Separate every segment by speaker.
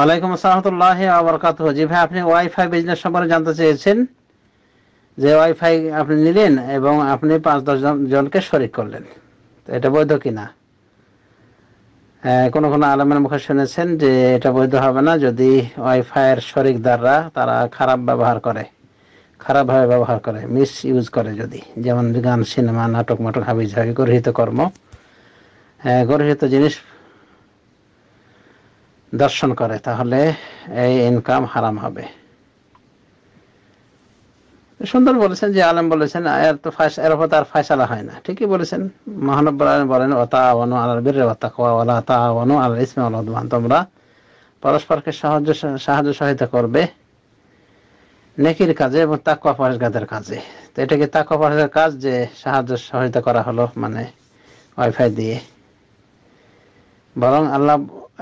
Speaker 1: আলাইকুম আসসালামতুল্লাহ আবরকাত জি ভাই আপনি ওয়াইফাই বিজনেস সম্পর্কে জানতে চেয়েছেন যে ওয়াইফাই আপনি নিলেন এবং আপনি পাঁচ দশ জনকে শরিক করলেন তো এটা বৈধ কিনা কোনো কোনো আলমের মুখে শুনেছেন যে এটা বৈধ হবে না যদি ওয়াইফাইয়ের শরিকদাররা তারা খারাপ ব্যবহার করে খারাপভাবে ব্যবহার করে মিস ইউজ করে যদি যেমন গান সিনেমা নাটক মাটক হাবিজ হাবি গর্হিত কর্ম গর্হিত জিনিস দর্শন করে তাহলে এই ইনকাম হারাম হবে সুন্দর বলেছেন যে আলম বলেছেন এর তো এর উপর তার ফাইসালা হয় না ঠিকই বলেছেন মহানব্বর আলম বলেন ওতা অনু আলার বীর ওতা ওলা তা অনু আলার ইসমে আলহান তোমরা পরস্পরকে সাহায্য সাহায্য সহায়তা করবে নেকির কাজে এবং তাকুয়া পরেশগাদের কাজে তো এটা কি তাকুয়া পরেশের কাজ যে সাহায্য সহায়তা করা হলো মানে ওয়াইফাই দিয়ে বরং আল্লাহ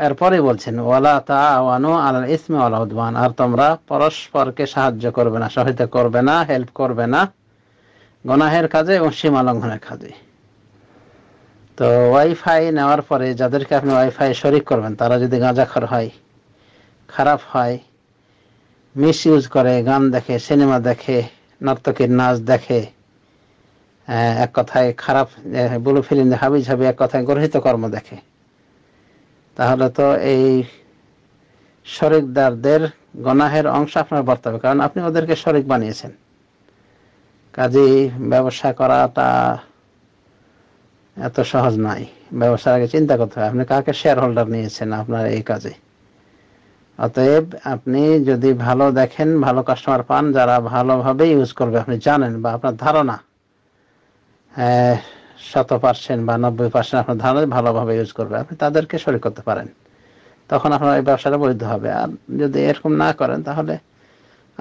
Speaker 1: এরপরে বলছেন ওয়ালা তাওয়ানু আলাল ইসমি ওয়াল উদওয়ান আর তোমরা পরস্পরকে সাহায্য করবে না সহায়তা করবে না হেল্প করবে না গুনাহের কাজে এবং সীমা লঙ্ঘনের কাজে তো ওয়াইফাই নেওয়ার পরে যাদেরকে আপনি ওয়াইফাই শরিক করবেন তারা যদি গাঁজাখর হয় খারাপ হয় মিস ইউজ করে গান দেখে সিনেমা দেখে নর্তকীর নাচ দেখে এক কথায় খারাপ বুলু ফিল্ম হাবি ঝাবি এক কথায় গরহিত কর্ম দেখে তাহলে তো এই শরিকদারদের গনাহের অংশ আপনার বর্তে হবে কারণ আপনি ওদেরকে শরিক বানিয়েছেন কাজে ব্যবসা করাটা এত সহজ নাই ব্যবসার আগে চিন্তা করতে হবে আপনি কাকে শেয়ার হোল্ডার নিয়েছেন আপনার এই কাজে অতএব আপনি যদি ভালো দেখেন ভালো কাস্টমার পান যারা ভালোভাবে ইউজ করবে আপনি জানেন বা আপনার ধারণা শত পার্সেন্ট বা নব্বই পার্সেন্ট আপনার ধারণা ভালোভাবে ইউজ করবে আপনি তাদেরকে শরিক করতে পারেন তখন আপনার এই ব্যবসাটা বৈধ হবে আর যদি এরকম না করেন তাহলে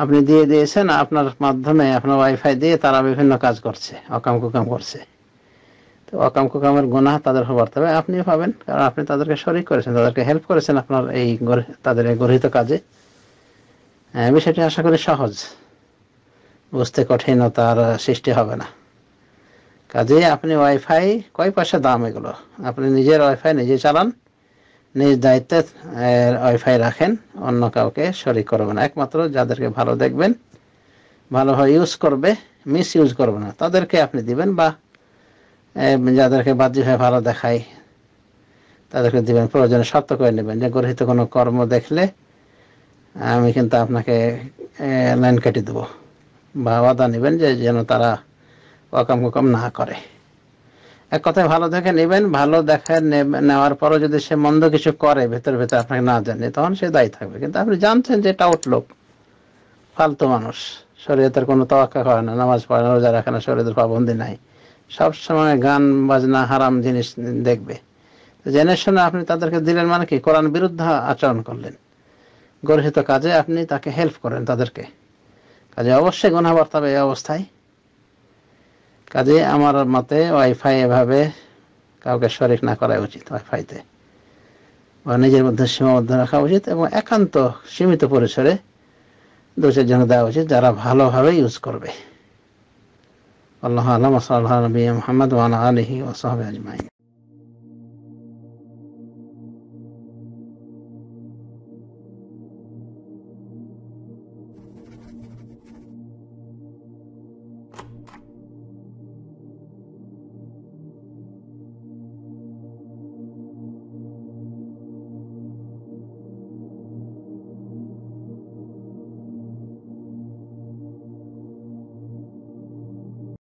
Speaker 1: আপনি দিয়ে দিয়েছেন আপনার মাধ্যমে আপনার ওয়াইফাই দিয়ে তারা বিভিন্ন কাজ করছে অকাম কুকাম করছে তো অকাম কুকামের গোনা তাদের হবার তবে আপনিও পাবেন কারণ আপনি তাদেরকে শরিক করেছেন তাদেরকে হেল্প করেছেন আপনার এই তাদের এই গরহিত কাজে বিষয়টি আশা করি সহজ বুঝতে কঠিনতার সৃষ্টি হবে না কাজে আপনি ওয়াইফাই কয় পয়সা দাম এগুলো আপনি নিজের ওয়াইফাই নিজে চালান নিজ দায়িত্বে ওয়াইফাই রাখেন অন্য কাউকে শরিক করবেন একমাত্র যাদেরকে ভালো দেখবেন ভালোভাবে ইউজ করবে মিস ইউজ করবে না তাদেরকে আপনি দিবেন বা যাদেরকে বাহ্যিকভাবে ভালো দেখায় তাদেরকে দিবেন প্রয়োজনে শর্ত করে নেবেন যে গরহিত কোনো কর্ম দেখলে আমি কিন্তু আপনাকে লাইন কেটে দেবো বা ওয়াদা নেবেন যে যেন তারা ওয়াকাম কুকাম না করে এক কথায় ভালো দেখে নেবেন ভালো দেখে নেওয়ার পরও যদি সে মন্দ কিছু করে ভেতর ভেতর আপনাকে না জানে তখন সে দায়ী থাকবে কিন্তু আপনি জানছেন যে এটা আউটলোক ফালতু মানুষ শরীয়তের কোনো তোয়াক্কা করে না নামাজ পড়ে না রোজা রাখে না শরীয়তের পাবন্দি নাই সবসময় গান বাজনা হারাম জিনিস দেখবে জেনে শুনে আপনি তাদেরকে দিলেন মানে কি কোরআন বিরুদ্ধে আচরণ করলেন গর্হিত কাজে আপনি তাকে হেল্প করেন তাদেরকে কাজে অবশ্যই গুণাবার্তা হবে এই অবস্থায় কাজে আমার মতে ওয়াইফাই এভাবে কাউকে শরিক না করা উচিত ওয়াইফাইতে বা নিজের মধ্যে সীমাবদ্ধ রাখা উচিত এবং একান্ত সীমিত পরিসরে দু চারজন দেওয়া উচিত যারা ভালোভাবে ইউজ করবে আল্লাহ আলম সাল্লাহ নবী মোহাম্মদ ওয়ান আলহি ওসহাব আজমাইন